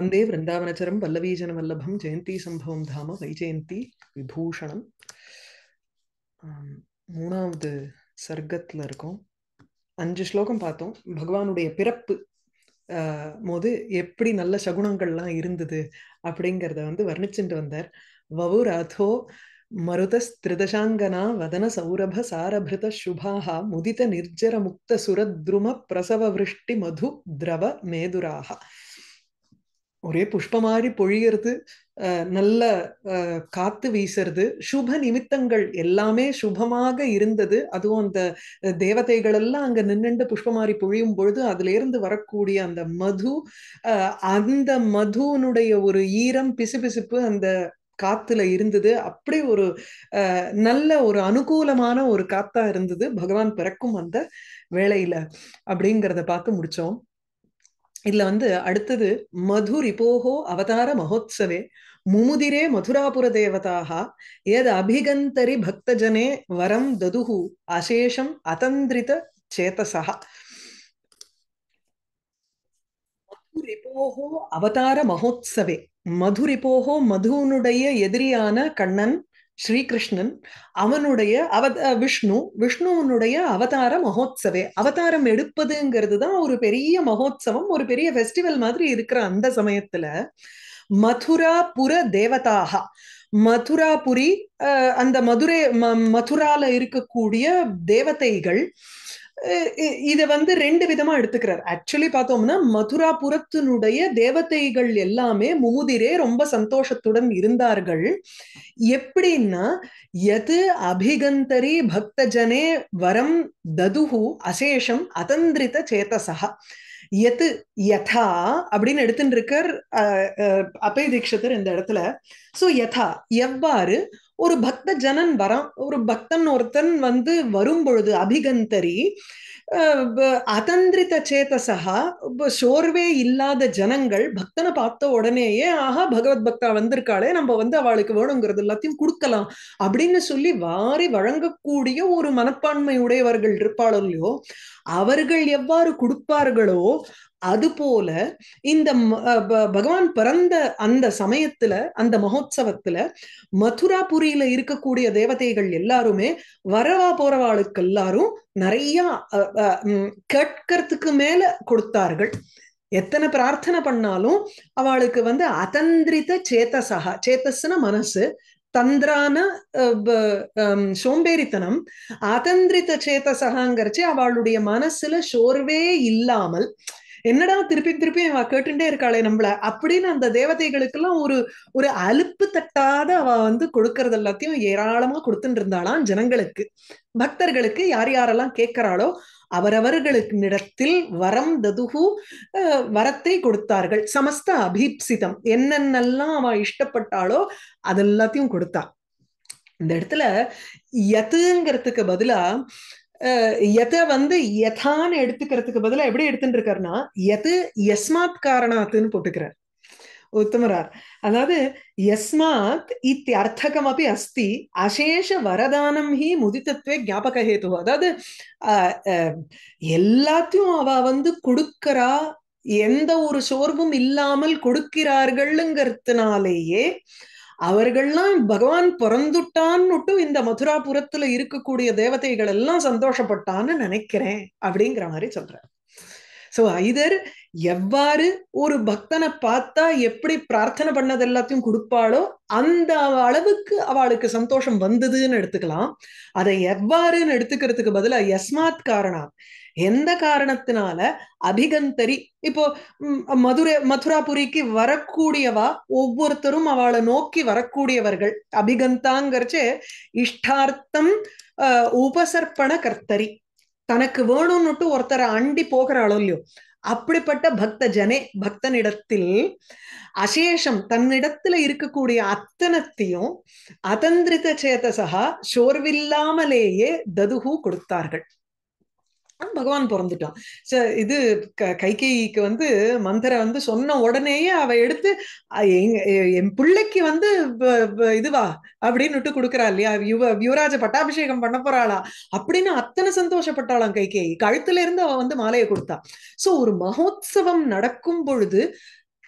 வந்தே விருந்தாவனச்சரம் வல்லவீஜன வல்லபம் ஜெயந்தி சம்பவம் தாம வைஜெயந்தி விபூஷணம் மூணாவது சர்க்கத்தில் இருக்கும் அஞ்சு ஸ்லோகம் பார்த்தோம் பகவானுடைய பிறப்பு போது எப்படி நல்ல சகுனங்கள்லாம் இருந்தது அப்படிங்கிறத வந்து வர்ணிச்சுட்டு வந்தார் வவு ராதோ மருதஸ்திருதசாங்கனா வதன சௌரப சாரபிருத சுபாஹா முதித நிர்ஜர முக்த சுரத்ரும பிரசவ விருஷ்டி மது திரவ மேதுராஹா ஒரே புஷ்ப மாதிரி பொழியறது நல்ல காத்து வீசுறது சுப நிமித்தங்கள் எல்லாமே சுபமாக இருந்தது அதுவும் அந்த தேவதைகள் எல்லாம் அங்க நின்று புஷ்ப மாதிரி பொழியும் பொழுது அதுல இருந்து வரக்கூடிய அந்த மது அந்த மதுனுடைய ஒரு ஈரம் பிசுபிசுப்பு அந்த காத்துல இருந்தது அப்படி ஒரு நல்ல ஒரு அனுகூலமான ஒரு காத்தா இருந்தது பகவான் பிறக்கும் அந்த வேலையில அப்படிங்கிறத பார்த்து முடிச்சோம் இதுல வந்து அடுத்தது மது ரிப்போகோ அவதார மகோத்சவே முமுதிரே மதுராபுர தேவதாக எது அபிகந்தரி பக்தஜனே வரம் ததுகு அசேஷம் அதந்திரித சேத்தசா மதுரிபோகோ அவதார மகோத்சவே மதுரிபோகோ மதுனுடைய எதிரியான கண்ணன் ஸ்ரீகிருஷ்ணன் அவனுடைய அவத விஷ்ணு விஷ்ணுவனுடைய அவதார மகோத்சவே அவதாரம் எடுப்பதுங்கிறது தான் ஒரு பெரிய மகோத்சவம் ஒரு பெரிய ஃபெஸ்டிவல் மாதிரி இருக்கிற அந்த சமயத்துல மதுராபுர தேவதாக மதுராபுரி அந்த மதுரை மதுரால இருக்கக்கூடிய தேவதைகள் இத வந்து ரெண்டு விதமா எடுத்துக்கிறார் ஆக்சுவலி பார்த்தோம்னா மதுராபுரத்தினுடைய தேவதைகள் எல்லாமே முமுதிரே ரொம்ப சந்தோஷத்துடன் இருந்தார்கள் எப்படின்னா எது அபிகந்தரி பக்தஜனே வரம் ததுகு அசேஷம் அதந்திரித சேத்தசகா எத்து யதா அப்படின்னு எடுத்துட்டு இருக்கார் அபய தீட்சிதர் இந்த இடத்துல சோ யதா எவ்வாறு ஒரு பக்த ஜனன் வர ஒரு பக்தன் ஒருத்தன் வந்து வரும் பொழுது அபிகந்தரி அதந்திரித சேத்தசா சோர்வே இல்லாத ஜனங்கள் பக்தனை பார்த்த உடனேயே ஆஹா பகவத் பக்தா வந்திருக்காளே நம்ம வந்து அவளுக்கு வேணுங்கிறது எல்லாத்தையும் கொடுக்கலாம் அப்படின்னு சொல்லி வாரி வழங்கக்கூடிய ஒரு மனப்பான்மை உடையவர்கள் இருப்பாளோ இல்லையோ அவர்கள் எவ்வாறு கொடுப்பார்களோ அதுபோல இந்த பகவான் பிறந்த அந்த சமயத்துல அந்த மகோத்சவத்துல மதுராபுரியில இருக்கக்கூடிய தேவதைகள் எல்லாருமே வரவா போறவாளுக்கு எல்லாரும் நிறைய கேட்கறதுக்கு மேல கொடுத்தார்கள் எத்தனை பிரார்த்தனை பண்ணாலும் அவளுக்கு வந்து அதந்திரித சேத்தசகா சேத்தஸ்ன மனசு தந்திரான சோம்பேறித்தனம் ஆதந்திரித்த சகாங்கரிச்சு அவளுடைய மனசுல சோர்வே இல்லாமல் என்னடா திருப்பி திருப்பி கேட்டுட்டே இருக்காளே நம்மள அப்படின்னு அந்த தேவதைகளுக்கெல்லாம் ஒரு ஒரு அலுப்பு தட்டாத அவ வந்து கொடுக்கறது எல்லாத்தையும் ஏராளமா கொடுத்துட்டு இருந்தாளாம் ஜனங்களுக்கு பக்தர்களுக்கு யார் யாரெல்லாம் கேட்கிறாளோ அவரவர்களுக்கு இடத்தில் வரம் ததுகு வரத்தை கொடுத்தார்கள் சமஸ்த அபீப்சிதம் என்னென்னலாம் அவ இஷ்டப்பட்டாளோ அதெல்லாத்தையும் கொடுத்தா இந்த இடத்துல யத்துங்கிறதுக்கு பதிலா எதை வந்து எதான்னு எடுத்துக்கிறதுக்கு பதில எப்படி எடுத்துட்டு இருக்காருன்னா எது எஸ்மாத் காரணாத்துன்னு போட்டுக்கிறார் உத்தமரார் அதாவது எஸ்மாத் இத்தி அர்த்தகம் அப்படி அஸ்தி அசேஷ வரதானம் ஹி முதித்தத்துவே ஞாபக ஹேத்து அதாவது எல்லாத்தையும் அவ வந்து கொடுக்கறா எந்த ஒரு சோர்வும் இல்லாமல் கொடுக்கிறார்கள்ங்கிறதுனாலேயே அவர்கள்லாம் பகவான் பிறந்துட்டான்னு இந்த மதுராபுரத்துல இருக்கக்கூடிய தேவதைகள் எல்லாம் சந்தோஷப்பட்டான்னு நினைக்கிறேன் அப்படிங்கிற மாதிரி சொல்றாரு சோ ஐதர் எவ்வாறு ஒரு பக்தனை பார்த்தா எப்படி பிரார்த்தனை பண்ணது எல்லாத்தையும் கொடுப்பாளோ அந்த அளவுக்கு அவளுக்கு சந்தோஷம் வந்ததுன்னு எடுத்துக்கலாம் அதை எவ்வாறுன்னு எடுத்துக்கிறதுக்கு பதிலா எஸ்மாத் காரணம் எந்த காரணத்தினால அபிகந்தரி இப்போ மதுரை மதுராபுரிக்கு வரக்கூடியவா ஒவ்வொருத்தரும் அவளை நோக்கி வரக்கூடியவர்கள் அபிகந்தாங்கிறச்சு இஷ்டார்த்தம் உபசர்ப்பண கர்த்தரி தனக்கு வேணும்னுட்டு ஒருத்தரை அண்டி போகிறாளோ இல்லையோ அப்படிப்பட்ட பக்த ஜனே பக்தனிடத்தில் அசேஷம் தன்னிடத்துல இருக்கக்கூடிய அத்தனத்தையும் அதந்திரித சேதசகா சோர்வில்லாமலேயே ததுகு கொடுத்தார்கள் பகவான் பிறந்துட்டான் சோ இது க வந்து மந்திர வந்து சொன்ன உடனேயே அவ எடுத்து என் பிள்ளைக்கு வந்து இதுவா அப்படின்னு விட்டு கொடுக்குறா இல்லையா யுவ யுவராஜ பட்டாபிஷேகம் பண்ண போறாளா அப்படின்னு அத்தனை சந்தோஷப்பட்டாளாம் கைகேயி கழுத்துல இருந்து அவ வந்து மாலையை கொடுத்தா சோ ஒரு மகோத்சவம் நடக்கும் பொழுது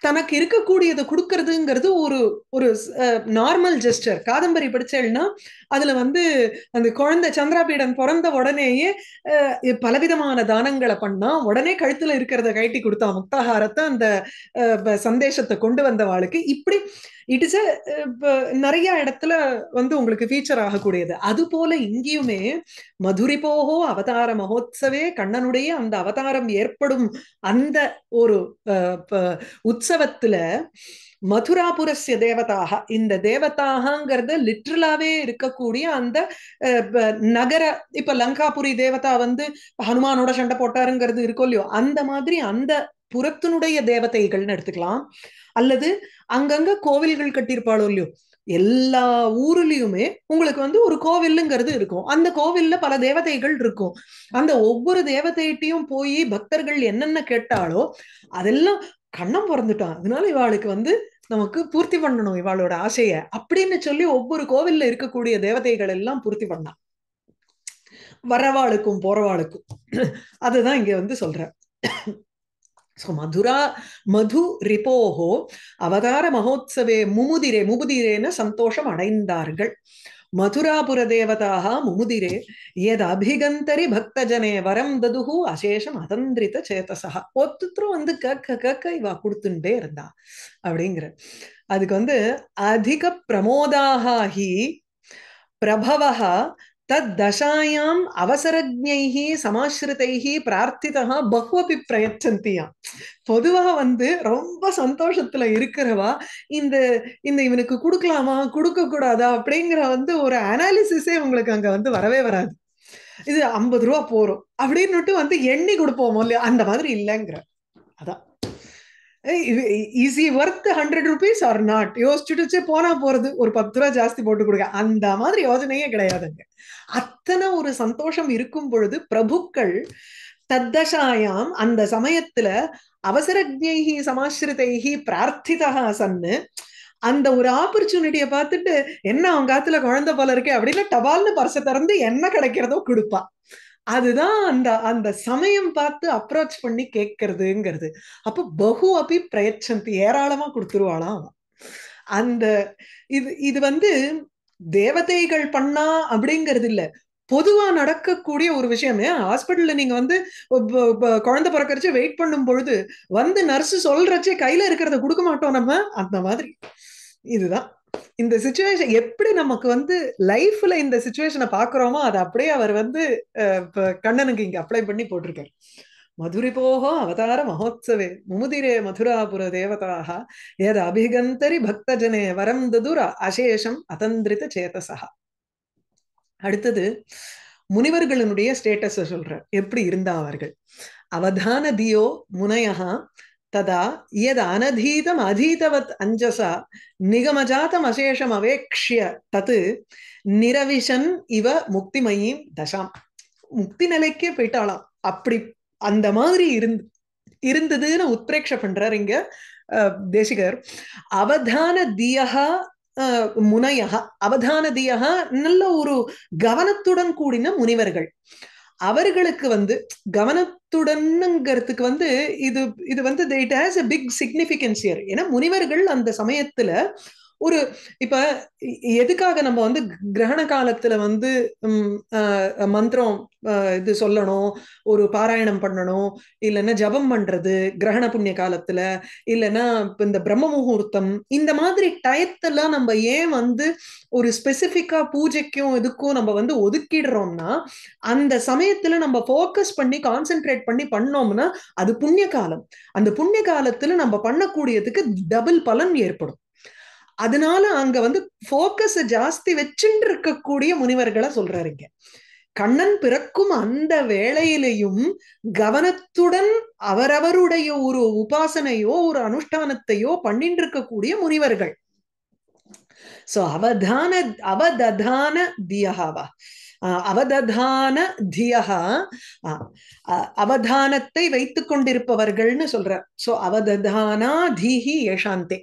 தனக்கு இருக்கக்கூடியதை கொடுக்கறதுங்கிறது ஒரு ஒரு நார்மல் ஜெஸ்டர் காதம்பரி படிச்சேன்னா அதுல வந்து அந்த குழந்தை சந்திராபீடன் பிறந்த உடனேயே பலவிதமான தானங்களை பண்ணா உடனே கழுத்துல இருக்கிறத கழட்டி கொடுத்தா முக்தாகாரத்தை அந்த சந்தேஷத்தை கொண்டு வந்தவாளுக்கு இப்படி இட் இஸ் நிறைய இடத்துல வந்து உங்களுக்கு ஃபீச்சர் ஆகக்கூடியது அது போல இங்கேயுமே மதுரை போகோ அவதார மகோத்சவே கண்ணனுடைய அந்த அவதாரம் ஏற்படும் அந்த ஒரு உற்சவத்துல மதுராபுரஸ்ய தேவதாக இந்த தேவதாகங்கிறது லிட்ரலாவே இருக்கக்கூடிய அந்த நகர இப்ப லங்காபுரி தேவதா வந்து ஹனுமானோட சண்டை போட்டாருங்கிறது இருக்கோ இல்லையோ அந்த மாதிரி அந்த புறத்தினுடைய தேவதைகள்னு எடுத்துக்கலாம் அல்லது அங்கங்க கோவில்கள் கட்டியிருப்பாளோ இல்லையோ எல்லா ஊர்லயுமே உங்களுக்கு வந்து ஒரு கோவில்லுங்கிறது இருக்கும் அந்த கோவில்ல பல தேவதைகள் இருக்கும் அந்த ஒவ்வொரு தேவதைகிட்டையும் போய் பக்தர்கள் என்னென்ன கேட்டாலோ அதெல்லாம் கண்ணம் பிறந்துட்டான் அதனால இவாளுக்கு வந்து நமக்கு பூர்த்தி பண்ணணும் இவாளோட ஆசைய அப்படின்னு சொல்லி ஒவ்வொரு கோவில்ல இருக்கக்கூடிய தேவதைகள் எல்லாம் பூர்த்தி பண்ணான் வரவாளுக்கும் போறவாளுக்கும் அதுதான் இங்க வந்து சொல்றேன் ஸோ மதுரா மது ரிப்போஹோ அவதார மகோத்சவே முமுதிரே முமுதிரேன்னு சந்தோஷம் அடைந்தார்கள் மதுராபுர தேவதாக முமுதிரே எது அபிகந்தரி பக்தஜனே வரம் ததுகு அசேஷம் அதந்திரித சேத்தசா ஒத்துத்தரும் வந்து கக்க கக்க இவா கொடுத்துட்டே இருந்தா அப்படிங்கிற அதுக்கு வந்து அதிக பிரமோதாகி பிரபவ தத்தசாயாம் அவசரஜை சமாஸ்ருதைः பிரார்த்திதா பகுவப்பி பிரயச்சந்தியாம் பொதுவாக வந்து ரொம்ப சந்தோஷத்துல இருக்கிறவா இந்த இந்த இவனுக்கு கொடுக்கலாமா கொடுக்க கூடாதா அப்படிங்கிற வந்து ஒரு அனாலிசிஸே உங்களுக்கு அங்க வந்து வரவே வராது இது ஐம்பது ரூபா போறோம் அப்படின்னுட்டு வந்து எண்ணி கொடுப்போமோ இல்லையா அந்த மாதிரி இல்லைங்கிற அதான் easy worth hundred rupees or not யோசிச்சுட்டு போனா போறது ஒரு பத்து ரூபா ஜாஸ்தி போட்டு கொடுக்க அந்த மாதிரி யோஜனையே கிடையாதுங்க அத்தனை ஒரு சந்தோஷம் இருக்கும் பொழுது பிரபுக்கள் தத்தசாயாம் அந்த சமயத்துல அவசரஜைகி சமாசிரிதைகி பிரார்த்திதா சன்னு அந்த ஒரு ஆப்பர்ச்சுனிட்டியை பார்த்துட்டு என்ன அவங்க காத்துல குழந்தை போல இருக்கே அப்படின்னு டபால்னு பரிசை திறந்து என்ன கிடைக்கிறதோ கொடுப்பா அதுதான் அந்த அந்த சமயம் பார்த்து அப்ரோச் பண்ணி கேட்கறதுங்கிறது அப்ப பகு அபி பிரயச்சந்தி ஏராளமா கொடுத்துருவாளாம் அவன் அந்த இது இது வந்து தேவதைகள் பண்ணா அப்படிங்கிறது இல்லை பொதுவா நடக்கக்கூடிய ஒரு விஷயமே ஹாஸ்பிட்டல்ல நீங்க வந்து குழந்தை பிறக்கறச்சு வெயிட் பண்ணும் பொழுது வந்து நர்ஸ் சொல்றச்சே கையில இருக்கிறத கொடுக்க மாட்டோம் நம்ம அந்த மாதிரி இதுதான் இந்த சுச்சுவேஷன் எப்படி நமக்கு வந்து லைஃப்ல இந்த சுச்சுவேஷனை பாக்குறோமோ அதை அப்படியே அவர் வந்து கண்ணனுக்கு இங்க அப்ளை பண்ணி போட்டிருக்காரு போகோ அவதார மகோத்சவே முமுதிரே மதுராபுர தேவதாக ஏத அபிகந்தரி பக்தஜனே வரம் ததுர அசேஷம் அதந்திரித சேதசா அடுத்தது முனிவர்களினுடைய ஸ்டேட்டஸ சொல்ற எப்படி இருந்தா அவர்கள் அவதான தியோ முனையகா ததா யத் அனதீதம் அதீதவத் அஞ்சசா நிகமஜாத்தம் அசேஷம் அவேக்ஷிய தத்து நிரவிஷன் இவ முக்தி முக்திமயீம் தசாம் முக்தி நிலைக்கே போயிட்டாலாம் அப்படி அந்த மாதிரி இருந்து இருந்ததுன்னு உத்பிரேட்ச பண்றார் இங்க தேசிகர் அவதான தியகா முனையா அவதான தியகா நல்ல ஒரு கவனத்துடன் கூடின முனிவர்கள் அவர்களுக்கு வந்து கவனத்துடனுங்கிறதுக்கு வந்து இது இது வந்து it has a big significant year ஏன்னா முனிவர்கள் அந்த சமயத்துல ஒரு இப்ப எதுக்காக நம்ம வந்து கிரகண காலத்துல வந்து மந்திரம் இது சொல்லணும் ஒரு பாராயணம் பண்ணணும் இல்லைன்னா ஜபம் பண்றது கிரகண புண்ணிய காலத்துல இல்லைன்னா இந்த பிரம்ம முகூர்த்தம் இந்த மாதிரி டயத்தெல்லாம் நம்ம ஏன் வந்து ஒரு ஸ்பெசிஃபிக்கா பூஜைக்கும் இதுக்கும் நம்ம வந்து ஒதுக்கிடுறோம்னா அந்த சமயத்துல நம்ம போக்கஸ் பண்ணி கான்சென்ட்ரேட் பண்ணி பண்ணோம்னா அது புண்ணிய காலம் அந்த புண்ணிய காலத்துல நம்ம பண்ணக்கூடியதுக்கு டபுள் பலன் ஏற்படும் அதனால அங்க வந்து போக்கஸ ஜாஸ்தி வச்சுட்டு இருக்கக்கூடிய முனிவர்களை சொல்றாருங்க கண்ணன் பிறக்கும் அந்த வேளையிலையும் கவனத்துடன் அவரவருடைய ஒரு உபாசனையோ ஒரு அனுஷ்டானத்தையோ பண்ணிட்டு இருக்கக்கூடிய முனிவர்கள் சோ அவதான அவததான தியகாவா அவததான தியகா அவதானத்தை வைத்துக் கொண்டிருப்பவர்கள்னு சொல்ற சோ அவததானா தீஹி ஏஷாந்தே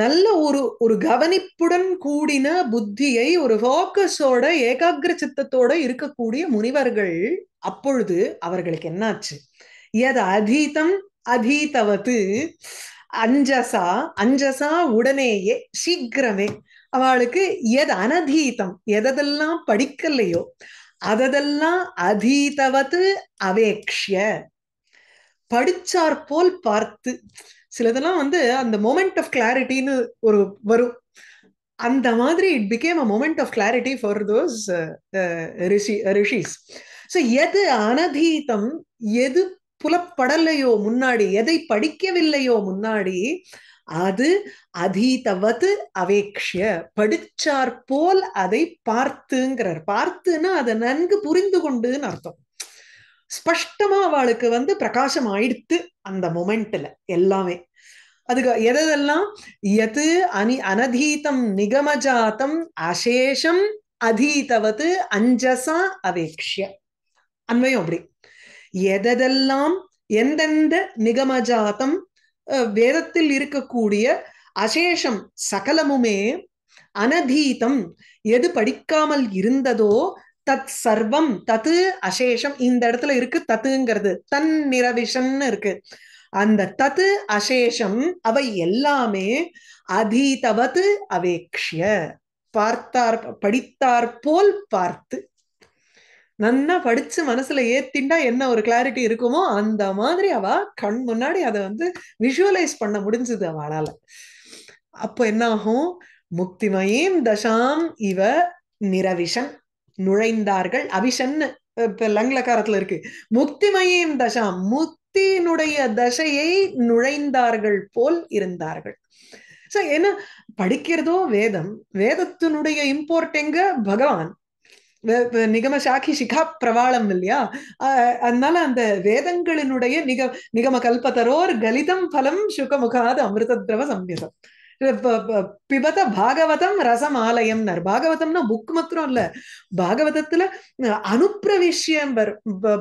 நல்ல ஒரு ஒரு கவனிப்புடன் கூடின புத்தியை ஒரு ஃபோக்கஸோட ஏகாகிர சித்தத்தோட இருக்கக்கூடிய முனிவர்கள் அப்பொழுது அவர்களுக்கு என்னாச்சு எது அதீதம் அதீதவது அஞ்சசா அஞ்சசா உடனேயே சீக்கிரமே அவளுக்கு எது அனதீதம் எதெல்லாம் படிக்கலையோ அததெல்லாம் அவேக்ஷிய படிச்சார் போல் பார்த்து சிலதெல்லாம் வந்து அந்த மோமெண்ட் ஆஃப் கிளாரிட்டின்னு ஒரு வரும் அந்த மாதிரி it became a moment of clarity for those rishi rishis so எது அனதீதம் எது புலப்படலையோ முன்னாடி எதை படிக்கவில்லையோ முன்னாடி அது அதீதவது அவேக்ஷிய படிச்சார் போல் அதை பார்த்துங்கிறார் பார்த்துன்னா அதை நன்கு புரிந்து கொண்டுன்னு அர்த்தம் ஸ்பஷ்டமா அவளுக்கு வந்து பிரகாசம் ஆயிடுத்து அந்த மொமெண்ட்ல எல்லாமே அதுக்கு எதெல்லாம் எது அனி அனதீதம் நிகமஜாத்தம் அசேஷம் அதீதவது அஞ்சசா அவேக்ஷிய அன்மையும் அப்படி எதெல்லாம் எந்தெந்த நிகமஜாத்தம் வேதத்தில் இருக்கக்கூடிய அசேஷம் சகலமுமே அனதீதம் எது படிக்காமல் இருந்ததோ தத் சர்வம் தத்து அசேஷம் இந்த இடத்துல இருக்கு தத்துங்கிறது தன் நிரவிஷம்னு இருக்கு அந்த தத்து அசேஷம் அவை எல்லாமே அதீதவத்து அவேக்ஷிய பார்த்தார் படித்தார் போல் பார்த்து நன்னா படிச்சு மனசுல ஏத்திண்டா என்ன ஒரு கிளாரிட்டி இருக்குமோ அந்த மாதிரி அவ கண் முன்னாடி அதை வந்து விஷுவலைஸ் பண்ண முடிஞ்சது அவளால அப்போ என்ன ஆகும் முக்திமயீம் தசாம் இவ நிரவிஷன் நுழைந்தார்கள் அபிஷன்னு இப்ப லங்லகாரத்துல இருக்கு முக்திமயம் தசாம் முக்தியினுடைய தசையை நுழைந்தார்கள் போல் இருந்தார்கள் சோ என்ன படிக்கிறதோ வேதம் வேதத்தினுடைய இம்போர்ட் எங்க பகவான் நிகம சாக்கி சிகா பிரவாளம் இல்லையா அதனால அந்த வேதங்களினுடைய நிக நிகம கல்பதரோர் கலிதம் பலம் சுகமுகாத அமிர்த திரவ சம்பியசம் பிபத பாகவதம் ரசம் ஆலயம் பாகவதம்னா புக் மாத்திரம் இல்ல பாகவதத்துல அனுப்பிரவேஷியம்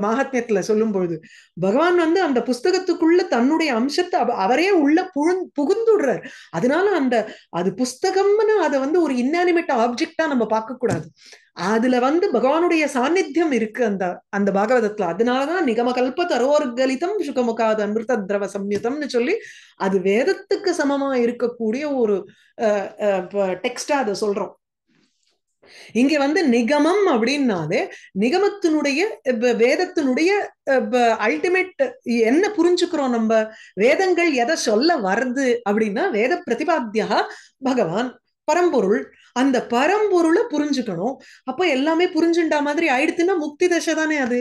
மகாத்மியத்துல சொல்லும் பொழுது பகவான் வந்து அந்த புஸ்தகத்துக்குள்ள தன்னுடைய அம்சத்தை அவரே உள்ள புகுந்து புகுந்துடுறார் அதனால அந்த அது புஸ்தகம்னு அதை வந்து ஒரு இன்னானிமேட் ஆப்ஜெக்டா நம்ம பார்க்க கூடாது அதுல வந்து பகவானுடைய சாநித்தியம் இருக்கு அந்த அந்த பாகவதத்துல அதனாலதான் நிகம கல்ப தரோர்கலிதம் சுகமுகாது அமிர்த திரவ சம்யுதம்னு சொல்லி அது வேதத்துக்கு சமமா இருக்கக்கூடிய ஒரு டெக்ஸ்டா அதை சொல்றோம் இங்க வந்து நிகமம் அப்படின்னாலே நிகமத்தினுடைய வேதத்தினுடைய அல்டிமேட் என்ன புரிஞ்சுக்கிறோம் நம்ம வேதங்கள் எதை சொல்ல வருது அப்படின்னா வேத பிரதிபாத்தியா பகவான் பரம்பொருள் அந்த பரம்பொருளை புரிஞ்சுக்கணும் அப்ப எல்லாமே புரிஞ்சுண்டா மாதிரி ஆயிடுத்துன்னா முக்தி தசை தானே அது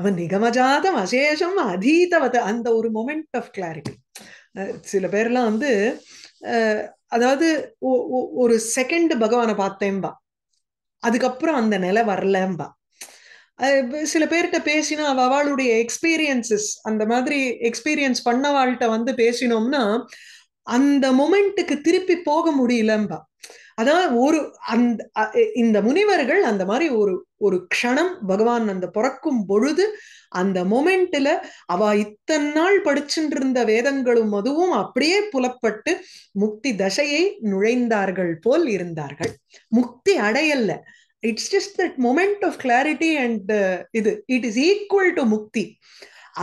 அவன் நிகமஜாதம் அசேஷம் அதீதவத அந்த ஒரு மொமெண்ட் ஆஃப் கிளாரிட்டி சில பேர்லாம் வந்து அதாவது ஒரு செகண்ட் பகவானை பார்த்தேன்பா அதுக்கப்புறம் அந்த நிலை வரலம்பா சில பேர்கிட்ட பேசினா அவளுடைய எக்ஸ்பீரியன்சஸ் அந்த மாதிரி எக்ஸ்பீரியன்ஸ் பண்ணவாள்கிட்ட வந்து பேசினோம்னா அந்த மொமெண்ட்டுக்கு திருப்பி போக முடியலம்பா அதான் ஒரு அந்த இந்த முனிவர்கள் அந்த மாதிரி ஒரு ஒரு க்ஷணம் பகவான் அந்த பிறக்கும் பொழுது அந்த மொமெண்ட்ல அவ இத்தனை நாள் படிச்சுட்டு இருந்த வேதங்களும் அதுவும் அப்படியே புலப்பட்டு முக்தி தசையை நுழைந்தார்கள் போல் இருந்தார்கள் முக்தி அடையல்ல it's just that moment of clarity and இது it is equal to mukti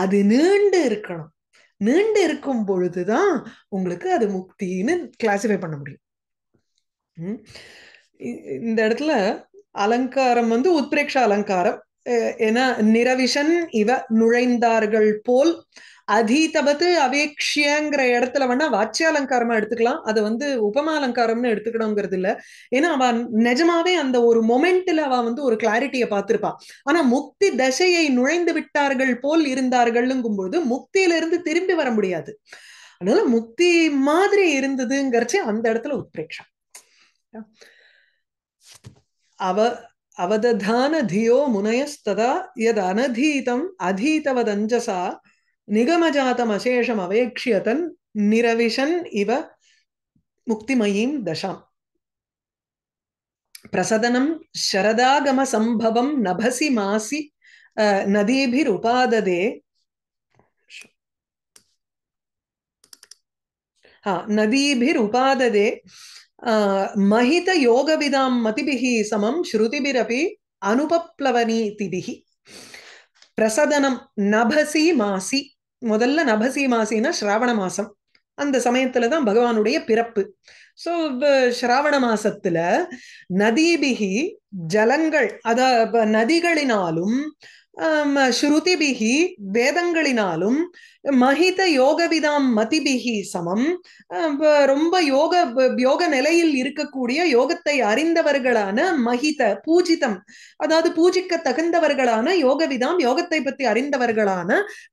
அது நீண்டு இருக்கணும் நீண்டு இருக்கும் பொழுதுதான் உங்களுக்கு அது முக்தின்னு கிளாசிஃபை பண்ண முடியும் இந்த இடத்துல அலங்காரம் வந்து உத்பிரேக்ஷ அலங்காரம் ஏன்னா நிரவிஷன் இவ நுழைந்தார்கள் போல் அதிதபத்து அவேக்ஷியங்கிற இடத்துல வேணா வாட்சிய அலங்காரமா எடுத்துக்கலாம் அதை வந்து உபமா அலங்காரம்னு எடுத்துக்கணுங்கிறது இல்ல ஏன்னா அவ நிஜமாவே அந்த ஒரு மொமெண்ட்ல அவ வந்து ஒரு கிளாரிட்டியை பார்த்திருப்பான் ஆனா முக்தி தசையை நுழைந்து விட்டார்கள் போல் இருந்தார்கள்ங்கும் பொழுது முக்தியில இருந்து திரும்பி வர முடியாது அதனால முக்தி மாதிரி இருந்ததுங்கிறச்சி அந்த இடத்துல உத்பிரேக்ஷம் अव अवदधानधियो मुनयस्तदा यदनधीतम् अधीतवदञ्जसा निगमजातमशेषमवेक्ष्यतन् निरविशन् इव मुक्तिमयीं दशाम् प्रसदनं शरदागमसम्भवं नभसि मासि नदीभिरुपाददे हा नदीभिरुपाददे महितयोगविदां मतिभिः समं அனுபப்ளவனி अनुपप्लवनीतिभिः பிரசதனம் நபசி மாசி முதல்ல நபசி மாசினா ஸ்ராவண மாசம் அந்த சமயத்துல தான் பகவானுடைய பிறப்பு ஸோ ஸ்ராவண மாசத்துல நதீபிகி ஜலங்கள் அத நதிகளினாலும் ஸ்ருதிபிகி வேதங்களினாலும் மகித யோகவிதாம் மதிபிகி சமம் ரொம்ப யோக யோக நிலையில் இருக்கக்கூடிய யோகத்தை அறிந்தவர்களான மகித பூஜிதம் அதாவது பூஜிக்க தகுந்தவர்களான யோகவிதாம் யோகத்தை பத்தி அறிந்தவர்களான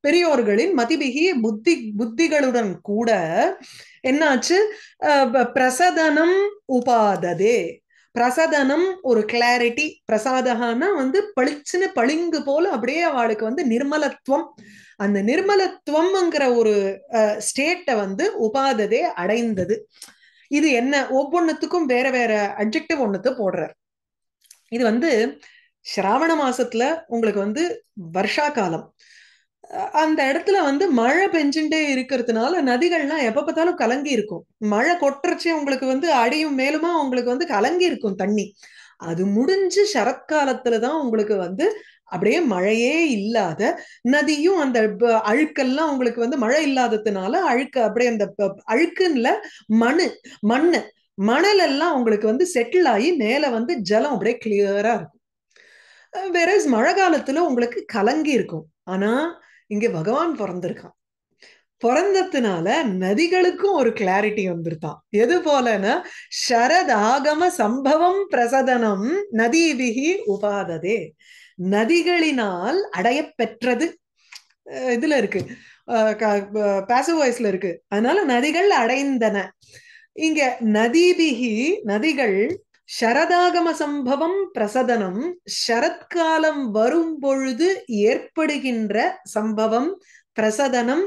பெரியோர்களின் மதிபிகி புத்தி புத்திகளுடன் கூட என்னாச்சு பிரசதனம் உபாததே பிரசதனம் ஒரு கிளாரிட்டி பிரசாதகானா வந்து பளிச்சுன்னு பளிங்கு போல அப்படியே அவளுக்கு வந்து நிர்மலத்துவம் அந்த நிர்மலத்துவம்ங்கிற ஒரு ஸ்டேட்டை வந்து உபாததே அடைந்தது இது என்ன ஒவ்வொன்றுத்துக்கும் வேற வேற அப்ஜெக்டிவ் ஒன்றுத்து போடுறார் இது வந்து சிராவண மாசத்துல உங்களுக்கு வந்து வருஷா காலம் அந்த இடத்துல வந்து மழை பெஞ்சுட்டே இருக்கிறதுனால நதிகள்லாம் எப்ப பார்த்தாலும் கலங்கி இருக்கும் மழை கொட்டுறச்சே உங்களுக்கு வந்து அடியும் மேலுமா உங்களுக்கு வந்து கலங்கி இருக்கும் தண்ணி அது முடிஞ்சு சரத்காலத்துலதான் உங்களுக்கு வந்து அப்படியே மழையே இல்லாத நதியும் அந்த அழுக்கெல்லாம் உங்களுக்கு வந்து மழை இல்லாததுனால அழுக்கு அப்படியே அந்த அழுக்குன்னுல மண்ணு மண்ணு மணல் எல்லாம் உங்களுக்கு வந்து செட்டில் ஆகி மேல வந்து ஜலம் அப்படியே கிளியரா இருக்கும் வேற மழை காலத்துல உங்களுக்கு கலங்கி இருக்கும் ஆனா இங்கே பகவான் பிறந்திருக்கான் பிறந்ததுனால நதிகளுக்கும் ஒரு கிளாரிட்டி வந்திருக்கான் எது போலன்னா சரதாகம சம்பவம் பிரசதனம் நதிவிகி உபாததே நதிகளினால் அடைய பெற்றது இதுல இருக்கு பேசிவ் வாய்ஸ்ல இருக்கு அதனால நதிகள் அடைந்தன இங்க நதிபிகி நதிகள் சரதாகம சம்பவம் பிரசதனம் சரத்காலம் வரும் பொழுது ஏற்படுகின்ற சம்பவம் பிரசதனம்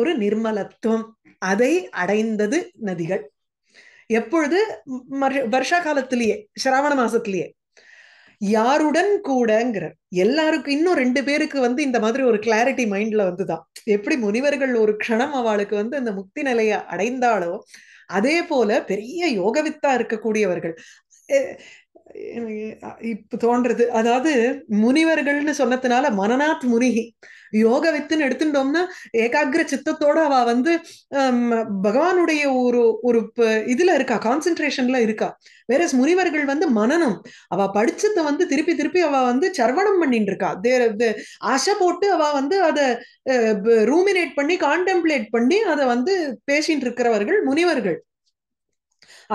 ஒரு நிர்மலத்துவம் அதை அடைந்தது நதிகள் எப்பொழுது வருஷா காலத்திலேயே சிராவண மாசத்திலேயே யாருடன் கூடங்கிற எல்லாருக்கும் இன்னும் ரெண்டு பேருக்கு வந்து இந்த மாதிரி ஒரு கிளாரிட்டி மைண்ட்ல வந்துதான் எப்படி முனிவர்கள் ஒரு க்ஷணம் அவளுக்கு வந்து அந்த முக்தி நிலையை அடைந்தாலோ அதே போல பெரிய யோகவித்தா இருக்கக்கூடியவர்கள் இப்ப தோன்றது அதாவது முனிவர்கள்னு சொன்னதுனால மனநாத் முனிகி யோக வித்துன்னு எடுத்துட்டோம்னா ஏகாகிர சித்தத்தோட அவ வந்து பகவானுடைய ஒரு ஒரு இதுல இருக்கா கான்சென்ட்ரேஷன்ல இருக்கா வேற முனிவர்கள் வந்து மனநம் அவ படிச்சத வந்து திருப்பி திருப்பி அவ வந்து சர்வணம் பண்ணிட்டு இருக்கா ஆசை போட்டு அவ வந்து அதை ரூமினேட் பண்ணி கான்டெம்ப்ளேட் பண்ணி அதை வந்து பேசிட்டு இருக்கிறவர்கள் முனிவர்கள்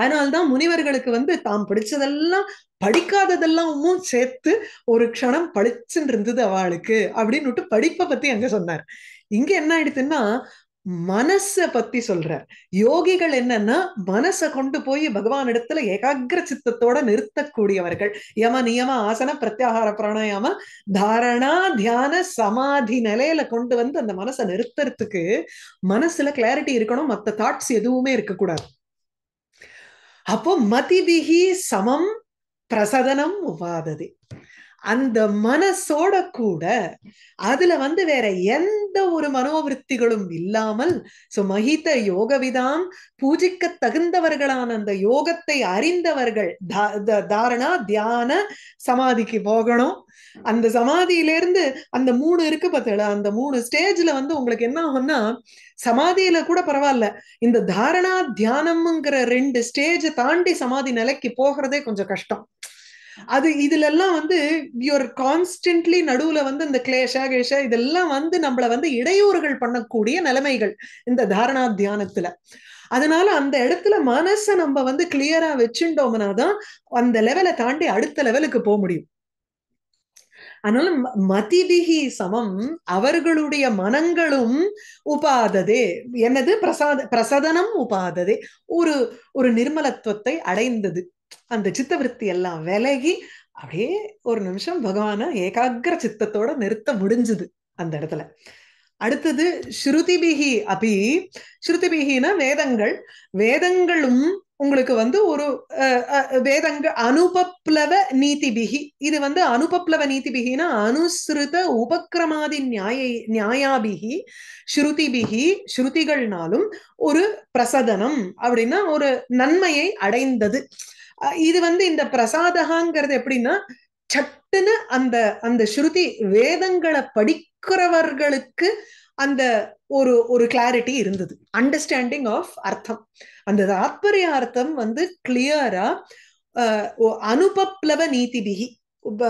அதனால்தான் முனிவர்களுக்கு வந்து தாம் படிச்சதெல்லாம் படிக்காததெல்லாமும் சேர்த்து ஒரு க்ஷணம் படிச்சுன்னு இருந்தது அவளுக்கு அப்படின்னு படிப்பை பத்தி அங்க சொன்னார் இங்க என்ன ஆயிடுச்சுன்னா மனச பத்தி சொல்ற யோகிகள் என்னன்னா மனசை கொண்டு போய் பகவான் இடத்துல ஏகாகிர சித்தத்தோட நிறுத்தக்கூடியவர்கள் யம நியம ஆசன பிரத்யாகார பிராணாயாம தாரணா தியான சமாதி நிலையில கொண்டு வந்து அந்த மனசை நிறுத்துறதுக்கு மனசுல கிளாரிட்டி இருக்கணும் மற்ற தாட்ஸ் எதுவுமே இருக்கக்கூடாது அப்போ மதிபிகி சமம் பிரசதனம் உபாதது அந்த மனசோட கூட அதுல வந்து வேற எந்த ஒரு மனோவிருத்திகளும் இல்லாமல் சோ மகித யோகவிதாம் பூஜிக்க தகுந்தவர்களான அந்த யோகத்தை அறிந்தவர்கள் தாரணா தியான சமாதிக்கு போகணும் அந்த இருந்து அந்த மூணு இருக்கு பார்த்தல அந்த மூணு ஸ்டேஜ்ல வந்து உங்களுக்கு என்ன ஆகும்னா சமாதியில கூட பரவாயில்ல இந்த தாரணா தியானம்ங்கிற ரெண்டு ஸ்டேஜ் தாண்டி சமாதி நிலைக்கு போகிறதே கொஞ்சம் கஷ்டம் அது இதுல எல்லாம் வந்து யுவர் கான்ஸ்டன்ட்லி நடுவுல வந்து இந்த கிளேஷ கிளேஷ இதெல்லாம் வந்து நம்மள வந்து இடையூறுகள் பண்ணக்கூடிய நிலைமைகள் இந்த தாரணா தியானத்துல அதனால அந்த இடத்துல மனசை நம்ம வந்து கிளியரா வச்சுட்டோம்னா தான் அந்த லெவலை தாண்டி அடுத்த லெவலுக்கு போக முடியும் அதனால மதிவிகி சமம் அவர்களுடைய மனங்களும் உபாததே என்னது பிரசாத பிரசதனம் உபாததே ஒரு ஒரு நிர்மலத்துவத்தை அடைந்தது அந்த சித்தவருத்தி எல்லாம் விலகி அப்படியே ஒரு நிமிஷம் பகவான ஏகாகிர சித்தத்தோட நிறுத்த முடிஞ்சுது அந்த இடத்துல அடுத்தது ஸ்ருதிபிகி அபி ஸ்ருதிபிகினா வேதங்கள் வேதங்களும் உங்களுக்கு வந்து ஒரு வேதங்கள் அனுபப்ளவ நீதிபிகி இது வந்து அனுபப்ளவ நீதிபிகினா அனுசிருத உபக்கிரமாதி நியாய நியாயாபிகி ஸ்ருதிபிகி ஸ்ருதிகள்னாலும் ஒரு பிரசதனம் அப்படின்னா ஒரு நன்மையை அடைந்தது இது வந்து இந்த பிரசாதகாங்கிறது எப்படின்னா சட்டுன்னு அந்த அந்த ஸ்ருதி வேதங்களை படிக்கிறவர்களுக்கு அந்த ஒரு ஒரு கிளாரிட்டி இருந்தது அண்டர்ஸ்டாண்டிங் ஆஃப் அர்த்தம் அந்த தாத்பரிய அர்த்தம் வந்து கிளியரா அனுபப்ளவ நீதிபிகி உப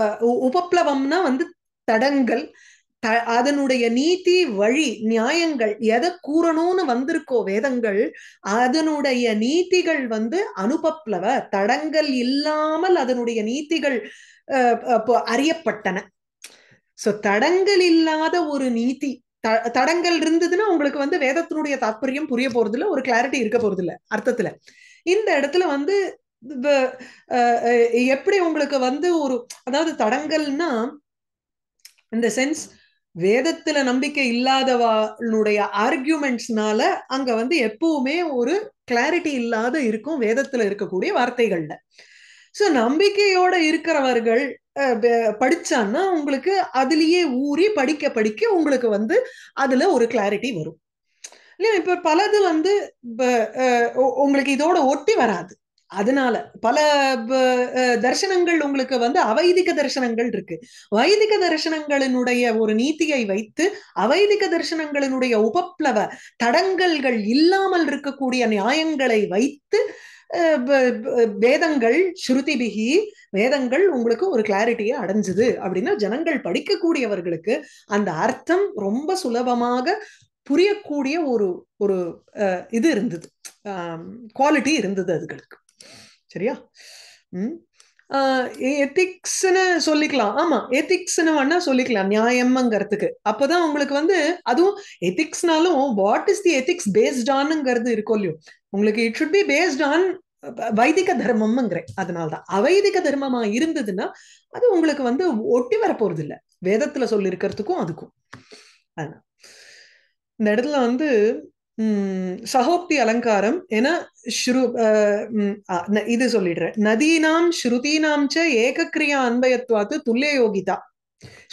உபப்ளவம்னா வந்து தடங்கள் அதனுடைய நீதி வழி நியாயங்கள் எதை கூறணும்னு வந்திருக்கோ வேதங்கள் அதனுடைய நீதிகள் வந்து அனுபப்ளவ தடங்கள் இல்லாமல் அதனுடைய நீதிகள் அறியப்பட்டன சோ தடங்கள் இல்லாத ஒரு நீதி தடங்கள் இருந்ததுன்னா உங்களுக்கு வந்து வேதத்தினுடைய தாற்பயம் புரிய போறதுல ஒரு கிளாரிட்டி இருக்க போறது இல்ல அர்த்தத்துல இந்த இடத்துல வந்து எப்படி உங்களுக்கு வந்து ஒரு அதாவது தடங்கள்னா இந்த சென்ஸ் வேதத்துல நம்பிக்கை இல்லாதவளுடைய ஆர்கியூமெண்ட்ஸ்னால அங்க வந்து எப்பவுமே ஒரு கிளாரிட்டி இல்லாத இருக்கும் வேதத்துல இருக்கக்கூடிய வார்த்தைகள்ல சோ நம்பிக்கையோட இருக்கிறவர்கள் படிச்சான்னா உங்களுக்கு அதுலயே ஊறி படிக்க படிக்க உங்களுக்கு வந்து அதுல ஒரு கிளாரிட்டி வரும் இல்லையா இப்ப பலது வந்து உங்களுக்கு இதோட ஒட்டி வராது அதனால பல தர்சனங்கள் உங்களுக்கு வந்து அவைதிக தர்சனங்கள் இருக்கு வைதிக தர்சனங்களினுடைய ஒரு நீதியை வைத்து அவைதிக தர்சனங்களினுடைய உபப்ளவ தடங்கல்கள் இல்லாமல் இருக்கக்கூடிய நியாயங்களை வைத்து வேதங்கள் ஸ்ருதிபிகி வேதங்கள் உங்களுக்கு ஒரு கிளாரிட்டியை அடைஞ்சுது அப்படின்னா ஜனங்கள் படிக்கக்கூடியவர்களுக்கு அந்த அர்த்தம் ரொம்ப சுலபமாக புரியக்கூடிய ஒரு ஒரு இது இருந்தது குவாலிட்டி இருந்தது அதுகளுக்கு சரியா ம் எத்திக்ஸ்னு சொல்லிக்கலாம் ஆமா எத்திக்ஸ்னு வேணா சொல்லிக்கலாம் நியாயம்ங்கிறதுக்கு அப்பதான் உங்களுக்கு வந்து அதுவும் எத்திக்ஸ்னாலும் what is the ethics based ஆனுங்கிறது இருக்கும் இல்லையோ உங்களுக்கு it should be based on வைதிக தர்மம்ங்கிறேன் அதனால்தான் அவைதிக தர்மமா இருந்ததுன்னா அது உங்களுக்கு வந்து ஒட்டி வர போறது இல்லை வேதத்துல இருக்கிறதுக்கும் அதுக்கும் அதனால இந்த இடத்துல வந்து சகோக்தி அலங்காரம் என இது சொல்லிடுறேன் நதீனாம் ஸ்ருதீனாம் ச கிரியா அன்பயத்வாத்து துல்லிய யோகிதா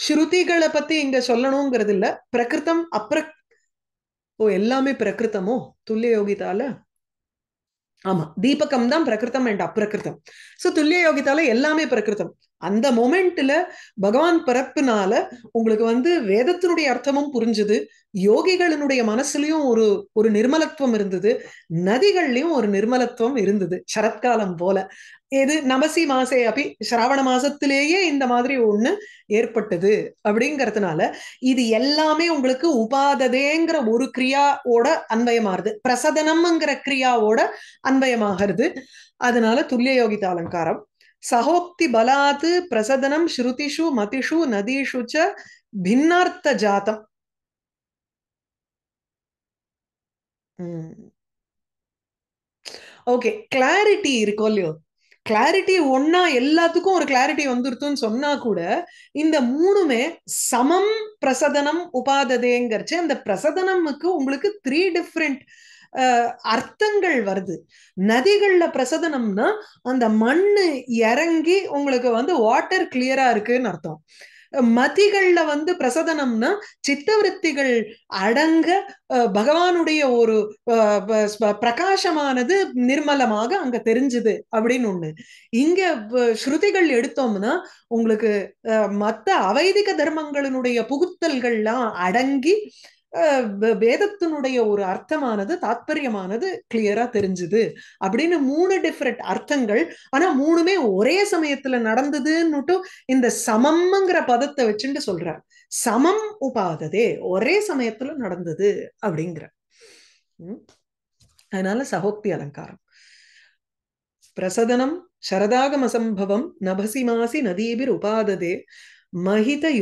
ஸ்ருதிகளை பத்தி இங்க சொல்லணுங்கிறது இல்ல பிரகிருத்தம் அப்ர ஓ எல்லாமே பிரகிருத்தமோ துல்லிய யோகிதால ஆமா தீபகம் தான் பிரகிருத்தம் அண்ட் அப்பிரகிருத்தம் சோ துல்லிய யோகிதால எல்லாமே பிரகிருத்தம் அந்த மொமெண்ட்ல பகவான் பிறப்புனால உங்களுக்கு வந்து வேதத்தினுடைய அர்த்தமும் புரிஞ்சுது யோகிகளினுடைய மனசுலயும் ஒரு ஒரு நிர்மலத்துவம் இருந்தது நதிகள்லயும் ஒரு நிர்மலத்துவம் இருந்தது சரத்காலம் போல இது நமசி மாசே அப்படி சிராவண மாசத்திலேயே இந்த மாதிரி ஒண்ணு ஏற்பட்டது அப்படிங்கறதுனால இது எல்லாமே உங்களுக்கு உபாததேங்கிற ஒரு கிரியாவோட அன்பயமாறுது பிரசதனம்ங்கிற கிரியாவோட அன்பயமாகிறது அதனால துல்லிய யோகித அலங்காரம் சகோக்தி பலாத்து பிரசதனம் ஸ்ருதிஷு மதிஷு நதிஷு ச பின்னார்த்த ஓகே கிளாரிட்டி இருக்கோ இல்லையோ கிளாரிட்டி ஒன்னா எல்லாத்துக்கும் ஒரு கிளாரிட்டி வந்துருத்துன்னு சொன்னா கூட இந்த மூணுமே சமம் பிரசதனம் உபாததேங்கிறச்சு அந்த பிரசதனமுக்கு உங்களுக்கு த்ரீ டிஃப்ரெண்ட் அர்த்தங்கள் வருது நதிகள்ல பிரசதனம்னா அந்த மண்ணு இறங்கி உங்களுக்கு வந்து வாட்டர் கிளியரா இருக்குன்னு அர்த்தம் மதிகள்ல வந்து பிரசதனம்னா சித்தவருத்திகள் அடங்க பகவானுடைய ஒரு பிரகாசமானது நிர்மலமாக அங்க தெரிஞ்சுது அப்படின்னு ஒண்ணு இங்க ஸ்ருதிகள் எடுத்தோம்னா உங்களுக்கு மத்த அவைதிக தர்மங்களினுடைய புகுத்தல்கள்லாம் அடங்கி வேதத்தினுடைய ஒரு அர்த்தமானது தாத்பரியமானது கிளியரா தெரிஞ்சுது அப்படின்னு மூணு டிஃப்ரெண்ட் அர்த்தங்கள் ஆனா மூணுமே ஒரே சமயத்துல நடந்ததுன்னுட்டு இந்த சமம்ங்கிற பதத்தை வச்சுட்டு சொல்றார் சமம் உபாததே ஒரே சமயத்துல நடந்தது அப்படிங்கிற அதனால சகோக்தி அலங்காரம் பிரசதனம் சம்பவம் நபசிமாசி நதீபிர் உபாததே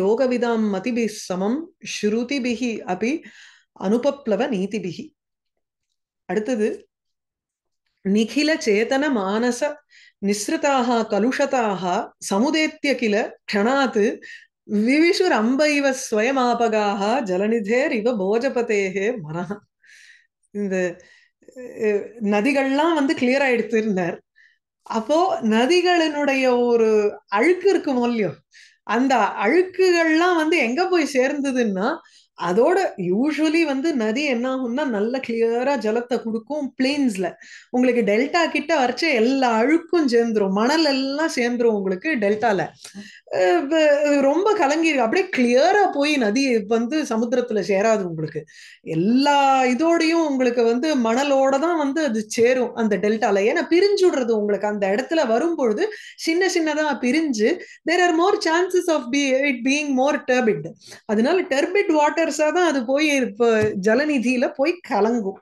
யோகவிதாம் மதிபி சமம் ஸ்ருதிபிகி அபி அனுபப்ளவ நீதிபிகி அடுத்தது நிகில சேதன மானச நிசிருதாக கலுஷதாக சமுதேத்திய கில க்ஷணாத் விவிஷுரம்பைவ ஸ்வயமாபகாக ஜலனிதேர் இவ போஜபதேகே மனஹ இந்த நதிகள்லாம் வந்து கிளியர் ஆயிடுத்திருந்தார் அப்போ நதிகளினுடைய ஒரு அழுக்கு இருக்குமோ இல்லையோ அந்த அழுக்குகள்லாம் வந்து எங்க போய் சேர்ந்ததுன்னா அதோட யூஸ்வலி வந்து நதி என்ன ஆகும்னா நல்ல கிளியரா ஜலத்தை கொடுக்கும் பிளெயின்ஸ்ல உங்களுக்கு டெல்டா கிட்ட வரைச்ச எல்லா அழுக்கும் சேர்ந்துரும் மணல் எல்லாம் சேர்ந்துரும் உங்களுக்கு டெல்டால ரொம்ப கலங்கி அப்படியே கிளியரா போய் நதி வந்து சமுத்திரத்துல சேராது உங்களுக்கு எல்லா இதோடையும் உங்களுக்கு வந்து மணலோட தான் வந்து அது சேரும் அந்த டெல்டால ஏன்னா பிரிஞ்சு விடுறது உங்களுக்கு அந்த இடத்துல வரும்பொழுது சின்ன சின்னதா பிரிஞ்சு there are more chances of be it being more turbid அதனால டெர்பிட் வாட்டர்ஸா தான் அது போய் இப்போ ஜலநிதியில போய் கலங்கும்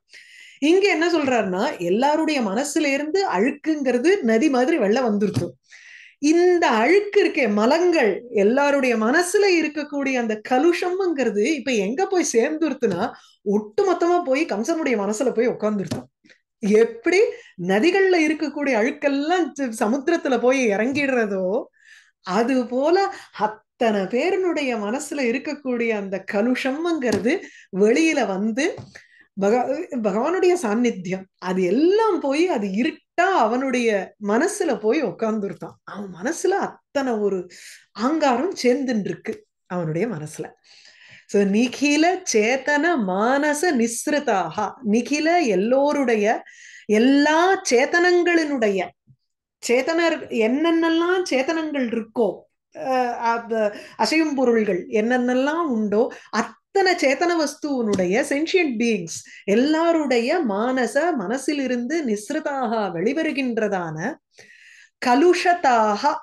இங்க என்ன சொல்றாருன்னா எல்லாருடைய மனசுல இருந்து அழுக்குங்கிறது நதி மாதிரி வெள்ளம் வந்துருச்சு இந்த அழுக்கு இருக்கே மலங்கள் எல்லாருடைய மனசுல இருக்கக்கூடிய அந்த கலுஷம்ங்கிறது இப்ப எங்க போய் சேர்ந்துருத்துனா ஒட்டு மொத்தமா போய் கம்சனுடைய மனசுல போய் உட்கார்ந்துருக்கும் எப்படி நதிகள்ல இருக்கக்கூடிய அழுக்கெல்லாம் சமுத்திரத்துல போய் இறங்கிடுறதோ அது போல அத்தனை பேருனுடைய மனசுல இருக்கக்கூடிய அந்த கலுஷம்ங்கிறது வெளியில வந்து பகவானுடைய சாநித்தியம் அது எல்லாம் போய் அது இருட்டா அவனுடைய மனசுல போய் உட்காந்துருத்தான் அவன் மனசுல அத்தனை ஒரு ஆங்காரம் சேர்ந்துன்னு இருக்கு அவனுடைய மனசுல சோ நிகில சேத்தன மானச நிஸ்ருதாக நிகில எல்லோருடைய எல்லா சேத்தனங்களினுடைய சேத்தனர் என்னென்னலாம் சேத்தனங்கள் இருக்கோ அசையும் பொருள்கள் என்னென்னலாம் உண்டோ அத் அத்தனை சேத்தன வஸ்துனுடைய சென்சியன்ட் பீங்ஸ் எல்லாருடைய மானச மனசிலிருந்து நிசிருதாக வெளிவருகின்றதான கலுஷதாக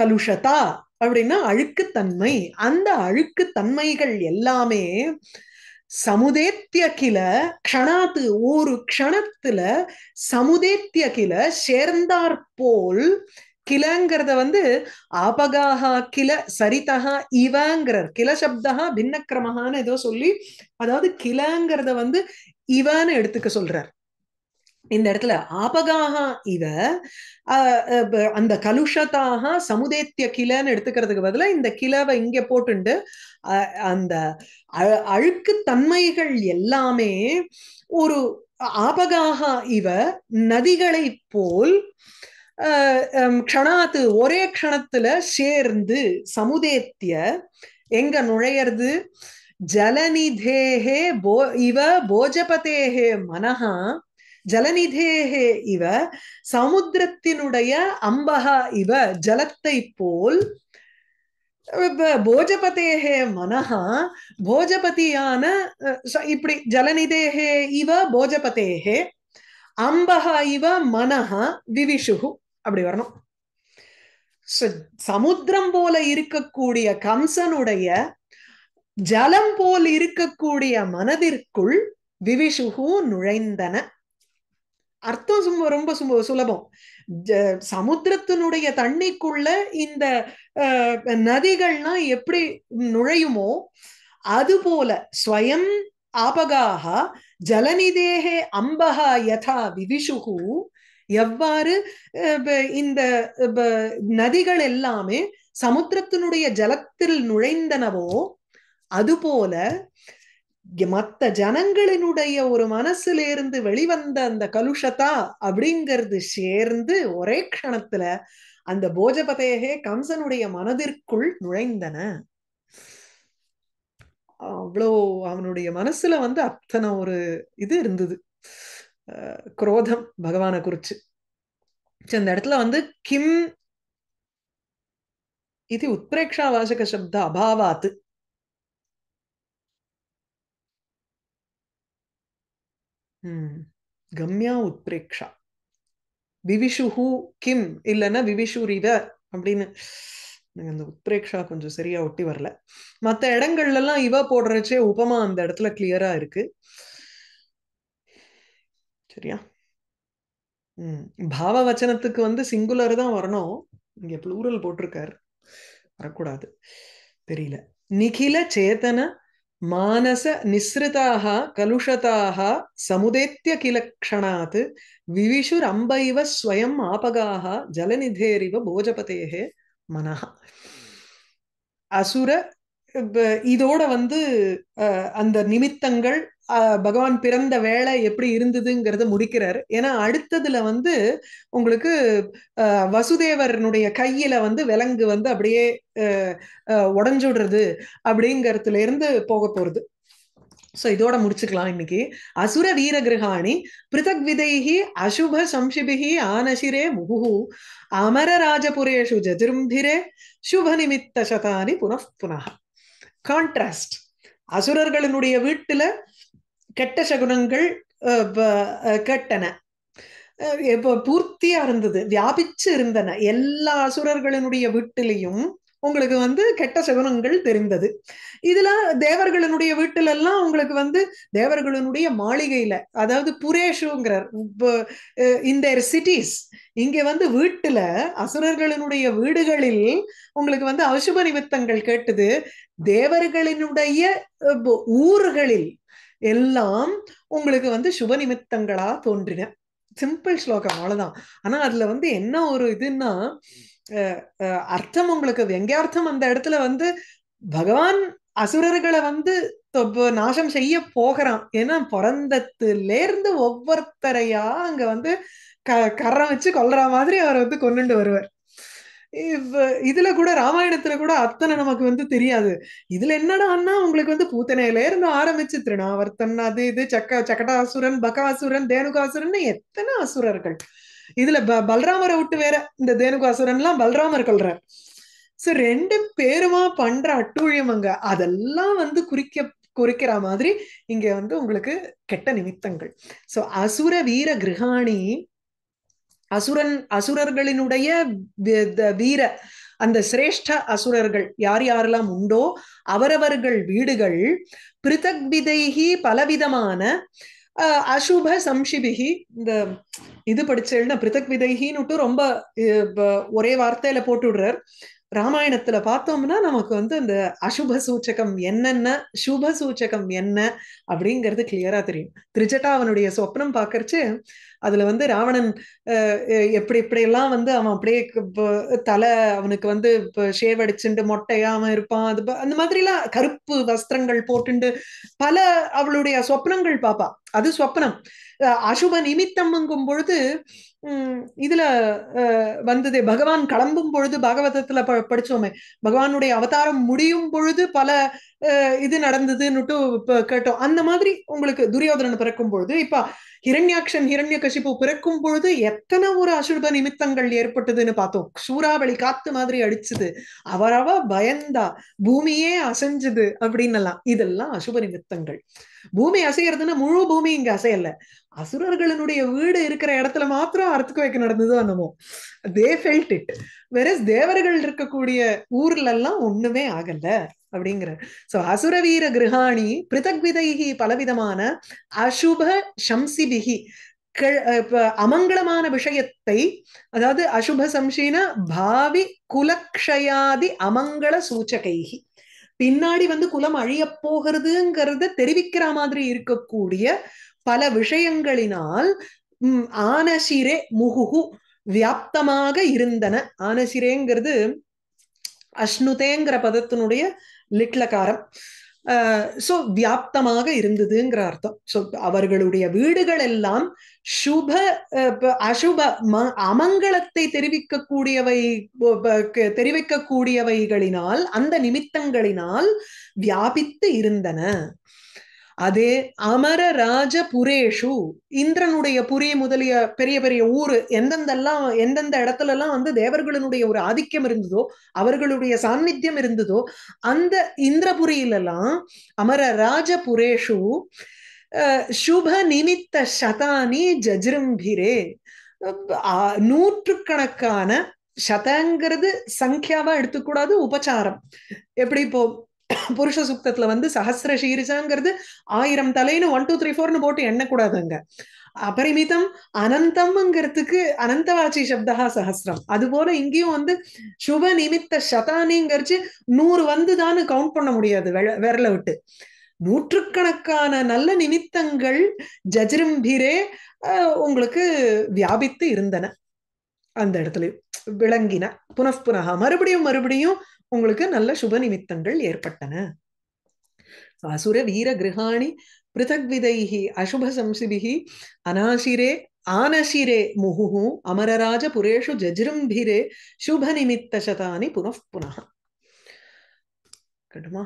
கலுஷதா அப்படின்னா அழுக்குத்தன்மை அந்த அழுக்குத்தன்மைகள் எல்லாமே சமுதேத்திய கில க்ஷணாத்து ஒரு க்ஷணத்துல சமுதேத்திய கில சேர்ந்தாற்போல் போல் கிளங்கிறத வந்து அபகாகா கில சரிதஹா இவங்கிறார் கில சப்தகா பின்னக்கிரமகான்னு ஏதோ சொல்லி அதாவது கிளங்கிறத வந்து இவன்னு எடுத்துக்க சொல்றார் இந்த இடத்துல ஆபகாக இவ அந்த கலுஷத்தாக சமுதேத்திய கிளன்னு எடுத்துக்கிறதுக்கு பதில இந்த கிளவை இங்க போட்டுண்டு அந்த அழுக்கு தன்மைகள் எல்லாமே ஒரு ஆபகாக இவ நதிகளை போல் க்ஷணாத்து ஒரே கணத்துல சேர்ந்து சமுதேத்திய எங்க நுழையிறது ஜலநிதேகே போ இவ போஜபதேகே மனஹா ஜலநிதேகே இவ சமுத்திரத்தினுடைய அம்பகா இவ ஜலத்தை போல் போஜபதேகே மனஹா போஜபதியான இப்படி ஜலநிதேகே இவ போஜபதேகே அம்பகா இவ மனஹா விவிஷு அப்படி வரணும் சமுத்திரம் போல இருக்கக்கூடிய கம்சனுடைய ஜலம் போல் இருக்கக்கூடிய மனதிற்குள் விவிஷுகு நுழைந்தன அர்த்தம் சும்மா ரொம்ப சுலபம் சமுத்திரத்தினுடைய தண்ணிக்குள்ள இந்த நதிகள்னா எப்படி நுழையுமோ அது போல ஸ்வயம் ஆபகாக ஜலநிதேகே அம்பகா யதா விவிஷுகு எவ்வாறு இந்த நதிகள் எல்லாமே சமுத்திரத்தினுடைய ஜலத்தில் நுழைந்தனவோ அதுபோல மத்த ஜனங்களினுடைய ஒரு மனசுல இருந்து வெளிவந்த அந்த கலுஷதா அப்படிங்கிறது சேர்ந்து ஒரே க்ஷணத்துல அந்த போஜபதேகே கம்சனுடைய மனதிற்குள் நுழைந்தன அவ்வளோ அவனுடைய மனசுல வந்து அத்தனை ஒரு இது இருந்தது குரோதம் பகவானை குறிச்சு இந்த இடத்துல வந்து கிம் இது உத்பிரேக்ஷா வாசக சப்த அபாவாத்து கம்யா உத்பிரேக்ஷா விவிஷுஹு கிம் இல்லைன்னா விவிஷுரிவ அப்படின்னு அந்த உத்பிரேக்ஷா கொஞ்சம் சரியா ஒட்டி வரல மற்ற இடங்கள்லாம் இவ போடுறச்சே உபமா அந்த இடத்துல கிளியரா இருக்கு சரியா உம் பாவ வச்சனத்துக்கு வந்து சிங்குலர் தான் வரணும் இங்க ப்ளூரல் போட்டிருக்காரு வரக்கூடாது தெரியல நிகில சேதன மானச நிசிருதாக கலுஷதாக சமுதேத்திய கிலக்ஷணாத் அம்பைவ ஸ்வயம் ஆபகாக ஜலநிதேரிவ போஜபதேகே மனஹ அசுர இதோட வந்து அந்த நிமித்தங்கள் பகவான் பிறந்த வேலை எப்படி இருந்ததுங்கிறத முடிக்கிறார் ஏன்னா அடுத்ததுல வந்து உங்களுக்கு வசுதேவரனுடைய கையில வந்து விலங்கு வந்து அப்படியே உடஞ்சுடுறது அப்படிங்கறதுல இருந்து போக போறது சோ இதோட முடிச்சுக்கலாம் இன்னைக்கு அசுர வீர கிரகாணி பிருதக் விதைஹி அசுப சம்சிபிஹி ஆனசிரே முகு அமரராஜபுரேஷு ஜஜிரும்பிரே சுப நிமித்த சதானி புனః புனக கான்ட்ராஸ்ட் அசுரர்களினுடைய வீட்டுல கெட்ட சகுனங்கள் கெட்டன பூர்த்தியா இருந்தது வியாபிச்சு இருந்தன எல்லா அசுரர்களினுடைய வீட்டிலையும் உங்களுக்கு வந்து கெட்ட சகுனங்கள் தெரிந்தது இதுல தேவர்களினுடைய வீட்டுல எல்லாம் உங்களுக்கு வந்து தேவர்களினுடைய மாளிகையில அதாவது புரேஷுங்கிறார் இந்த சிட்டிஸ் இங்க வந்து வீட்டுல அசுரர்களினுடைய வீடுகளில் உங்களுக்கு வந்து அசுப நிமித்தங்கள் கேட்டது தேவர்களினுடைய ஊர்களில் எல்லாம் உங்களுக்கு வந்து சுப நிமித்தங்களா தோன்றின சிம்பிள் ஸ்லோகம் அவ்வளவுதான் ஆனா அதுல வந்து என்ன ஒரு இதுன்னா அர்த்தம் உங்களுக்கு வெங்கியார்த்தம் அந்த இடத்துல வந்து பகவான் அசுரர்களை வந்து நாசம் செய்ய போகிறான் ஏன்னா இருந்து ஒவ்வொருத்தரையா அங்க வந்து க கரம் வச்சு கொல்ற மாதிரி அவர் வந்து கொண்டுட்டு வருவார் இதுல கூட ராமாயணத்துல கூட அத்தனை நமக்கு வந்து தெரியாது இதுல என்னடான்னா உங்களுக்கு வந்து பூத்தனையில இருந்து ஆரம்பிச்சு திருநாவர்த்தன் அது இது சக்க சக்கடாசுரன் பகாசுரன் தேனுகாசுரன் எத்தனை அசுரர்கள் இதுல ப பல்ராமரை விட்டு வேற இந்த தேனுகாசுரன் எல்லாம் பல்ராமர் கொள்ற சோ ரெண்டு பேருமா பண்ற அங்க அதெல்லாம் வந்து குறிக்க குறிக்கிற மாதிரி இங்க வந்து உங்களுக்கு கெட்ட நிமித்தங்கள் சோ அசுர வீர கிரகாணி அசுரன் அசுரர்களினுடைய வீர அந்த சிரேஷ்ட அசுரர்கள் யார் யாரெல்லாம் உண்டோ அவரவர்கள் வீடுகள் பிருத்தக் விதைகி பலவிதமான அசுப சம்சிபிகி இந்த இது படிச்சேன்னா பிருத்தக் விதைகின்னுட்டு ரொம்ப ஒரே வார்த்தையில போட்டுடுறார் ராமாயணத்துல பார்த்தோம்னா நமக்கு வந்து அந்த அசுப சூச்சகம் என்னென்ன சுப சூச்சகம் என்ன அப்படிங்கிறது கிளியரா தெரியும் திரிஜட்டா அவனுடைய சொப்னம் பாக்கறச்சு அதுல வந்து ராவணன் எப்படி எல்லாம் வந்து அவன் அப்படியே தலை அவனுக்கு வந்து ஷேவ் அடிச்சுண்டு மொட்டையாம இருப்பான் அது அந்த மாதிரி எல்லாம் கருப்பு வஸ்திரங்கள் போட்டுண்டு பல அவளுடைய சொப்னங்கள் பாப்பா அது சொப்னம் அசுப நிமித்தம்ங்கும் பொழுது இதுல வந்தது பகவான் கிளம்பும் பொழுது பாகவதத்துல படிச்சோமே பகவானுடைய அவதாரம் முடியும் பொழுது பல இது நடந்ததுன்னுட்டு கேட்டோம் அந்த மாதிரி உங்களுக்கு துரியோதனன் பிறக்கும் பொழுது இப்ப ஹிரண்யாக்ஷன் ஹிரண்ய கசிப்பு பிறக்கும் பொழுது எத்தனை ஒரு அசுப நிமித்தங்கள் ஏற்பட்டதுன்னு பார்த்தோம் சூறாவளி காத்து மாதிரி அடிச்சுது அவரவ பயந்தா பூமியே அசைஞ்சது அப்படின்னலாம் இதெல்லாம் அசுப நிமித்தங்கள் பூமி அசைகிறதுன்னா முழு பூமி இங்க அசையல அசுரர்களினுடைய வீடு இருக்கிற இடத்துல மாத்திரம் அர்த்தக்கு வைக்க நடந்தது அண்ணமோ தே ஃபெல்ட் இட் வேற தேவர்கள் இருக்கக்கூடிய ஊர்ல எல்லாம் ஒண்ணுமே ஆகல அப்படிங்கிற சோ அசுரவீர கிரகாணி பிருதக்விதைகி பலவிதமான அசுப சம்சிபிகி அமங்கலமான விஷயத்தை அதாவது அசுப சம்சின பாவி குலக்ஷயாதி அமங்கள சூச்சகைகி பின்னாடி வந்து குலம் அழிய போகிறதுங்கிறத தெரிவிக்கிற மாதிரி இருக்கக்கூடிய பல விஷயங்களினால் ஆனசிரே முகுகு வியாப்தமாக இருந்தன ஆனசிரேங்கிறது அஷ்ணுதேங்கிற பதத்தினுடைய லிட்லகாரம் சோ வியாப்தமாக இருந்ததுங்கிற அர்த்தம் சோ அவர்களுடைய வீடுகள் எல்லாம் சுப அசுப ம அமங்கலத்தை தெரிவிக்கக்கூடியவை தெரிவிக்கக்கூடியவைகளினால் அந்த நிமித்தங்களினால் வியாபித்து இருந்தன அதே அமர ராஜ புரேஷு இந்திரனுடைய புரி முதலிய பெரிய பெரிய ஊரு எந்தெந்தெல்லாம் எந்தெந்த இடத்துல எல்லாம் வந்து தேவர்களுடைய ஒரு ஆதிக்கம் இருந்ததோ அவர்களுடைய சாநித்தியம் இருந்ததோ அந்த இந்திரபுரியிலெல்லாம் அமர ராஜ புரேஷு சுப நிமித்த சதானி நூற்று நூற்றுக்கணக்கான சதங்கிறது சங்கியாவா எடுத்துக்கூடாது உபச்சாரம் எப்படி இப்போ புருஷ சுக்தத்துல வந்து சஹசிர சீரிசாங்கிறது ஆயிரம் தலைன்னு ஒன் டூ த்ரீ ஃபோர்னு போட்டு எண்ணக்கூடாதுங்க அபரிமிதம் அனந்தம்ங்கிறதுக்கு அனந்தவாச்சி சப்தா சஹசிரம் அது போல இங்கேயும் வந்து சுப நிமித்த சதானிங்கிறச்சு நூறு வந்துதான்னு கவுண்ட் பண்ண முடியாது விரல விட்டு நூற்றுக்கணக்கான நல்ல நிமித்தங்கள் ஜஜிரம்பிரே உங்களுக்கு வியாபித்து இருந்தன அந்த இடத்துலயும் விளங்கின புனப்புனகா மறுபடியும் மறுபடியும் உங்களுக்கு நல்ல சுப நிமித்தங்கள் ஏற்பட்டன அசுர வீர கிரகாணி பிருதக்விதைகி அசுப சம்சிபிகி அனாசிரே ஆனசிரே முகு அமரராஜ புரேஷு ஜஜிரும்பிரே சுப நிமித்த சதானி புனப்புன புனः கட்டுமா